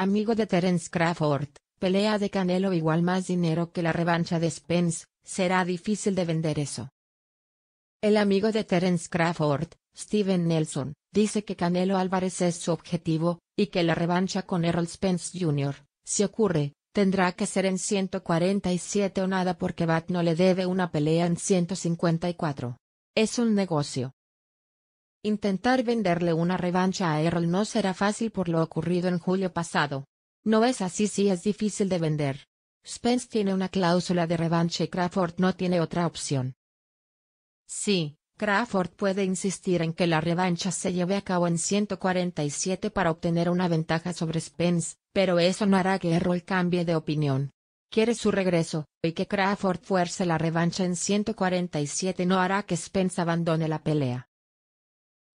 Amigo de Terence Crawford, pelea de Canelo igual más dinero que la revancha de Spence, será difícil de vender eso. El amigo de Terence Crawford, Steven Nelson, dice que Canelo Álvarez es su objetivo, y que la revancha con Errol Spence Jr., si ocurre, tendrá que ser en 147 o nada porque Bat no le debe una pelea en 154. Es un negocio. Intentar venderle una revancha a Errol no será fácil por lo ocurrido en julio pasado. No es así si es difícil de vender. Spence tiene una cláusula de revancha y Crawford no tiene otra opción. Sí, Crawford puede insistir en que la revancha se lleve a cabo en 147 para obtener una ventaja sobre Spence, pero eso no hará que Errol cambie de opinión. Quiere su regreso, y que Crawford fuerce la revancha en 147 no hará que Spence abandone la pelea.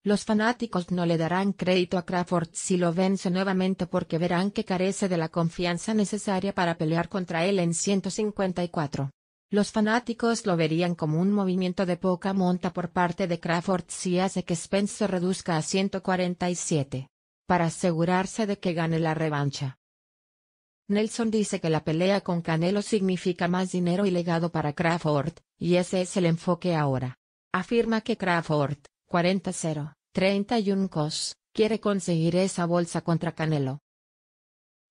Los fanáticos no le darán crédito a Crawford si lo vence nuevamente porque verán que carece de la confianza necesaria para pelear contra él en 154. Los fanáticos lo verían como un movimiento de poca monta por parte de Crawford si hace que Spence se reduzca a 147. Para asegurarse de que gane la revancha. Nelson dice que la pelea con Canelo significa más dinero y legado para Crawford, y ese es el enfoque ahora. Afirma que Crawford 40-0-31 Cos, quiere conseguir esa bolsa contra Canelo.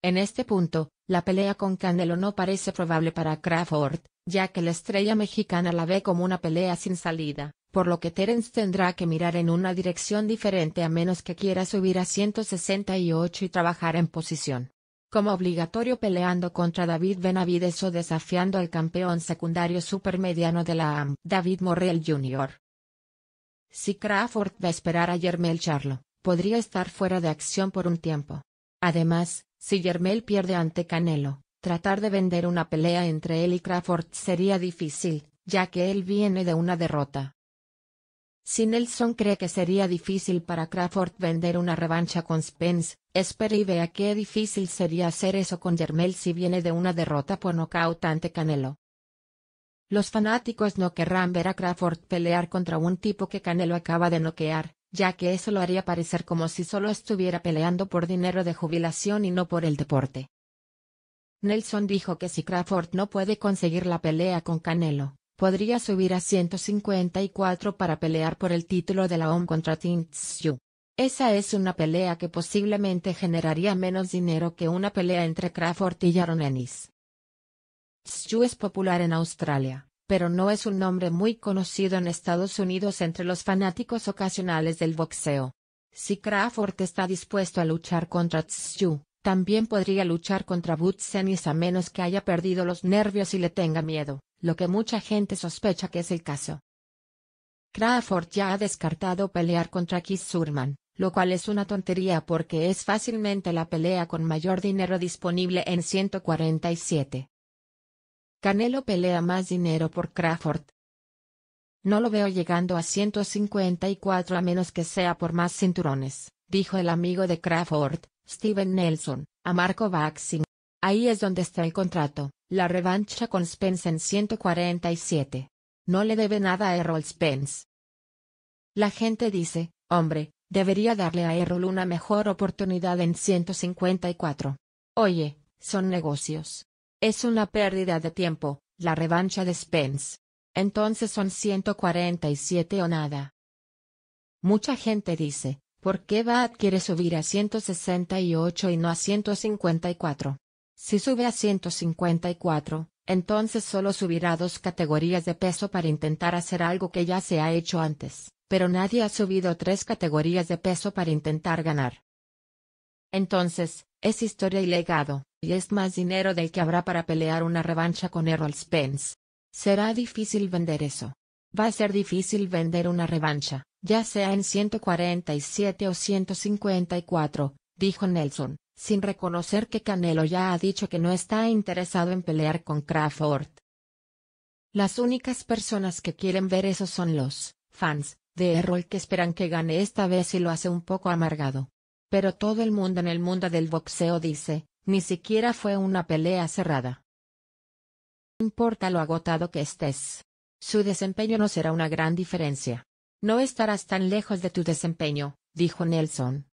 En este punto, la pelea con Canelo no parece probable para Crawford, ya que la estrella mexicana la ve como una pelea sin salida, por lo que Terence tendrá que mirar en una dirección diferente a menos que quiera subir a 168 y trabajar en posición. Como obligatorio peleando contra David Benavides o desafiando al campeón secundario supermediano de la AM, David Morrell Jr. Si Crawford va a esperar a Jermel Charlo, podría estar fuera de acción por un tiempo. Además, si Jermel pierde ante Canelo, tratar de vender una pelea entre él y Crawford sería difícil, ya que él viene de una derrota. Si Nelson cree que sería difícil para Crawford vender una revancha con Spence, espere y vea qué difícil sería hacer eso con Jermel si viene de una derrota por nocaut ante Canelo. Los fanáticos no querrán ver a Crawford pelear contra un tipo que Canelo acaba de noquear, ya que eso lo haría parecer como si solo estuviera peleando por dinero de jubilación y no por el deporte. Nelson dijo que si Crawford no puede conseguir la pelea con Canelo, podría subir a 154 para pelear por el título de la OM contra Tzu. Esa es una pelea que posiblemente generaría menos dinero que una pelea entre Crawford y Yaron Ennis. Stu es popular en Australia, pero no es un nombre muy conocido en Estados Unidos entre los fanáticos ocasionales del boxeo. Si Crawford está dispuesto a luchar contra Tsu, también podría luchar contra Butsenis a menos que haya perdido los nervios y le tenga miedo, lo que mucha gente sospecha que es el caso. Crawford ya ha descartado pelear contra Keith Surman, lo cual es una tontería porque es fácilmente la pelea con mayor dinero disponible en 147. Canelo pelea más dinero por Crawford. No lo veo llegando a 154 a menos que sea por más cinturones, dijo el amigo de Crawford, Steven Nelson, a Marco Baxing. Ahí es donde está el contrato, la revancha con Spence en 147. No le debe nada a Errol Spence. La gente dice, hombre, debería darle a Errol una mejor oportunidad en 154. Oye, son negocios. Es una pérdida de tiempo, la revancha de Spence. Entonces son 147 o nada. Mucha gente dice, ¿por qué va quiere subir a 168 y no a 154? Si sube a 154, entonces solo subirá dos categorías de peso para intentar hacer algo que ya se ha hecho antes, pero nadie ha subido tres categorías de peso para intentar ganar. Entonces, es historia y legado, y es más dinero del que habrá para pelear una revancha con Errol Spence. Será difícil vender eso. Va a ser difícil vender una revancha, ya sea en 147 o 154, dijo Nelson, sin reconocer que Canelo ya ha dicho que no está interesado en pelear con Crawford. Las únicas personas que quieren ver eso son los fans de Errol que esperan que gane esta vez y lo hace un poco amargado. Pero todo el mundo en el mundo del boxeo dice, ni siquiera fue una pelea cerrada. No importa lo agotado que estés. Su desempeño no será una gran diferencia. No estarás tan lejos de tu desempeño, dijo Nelson.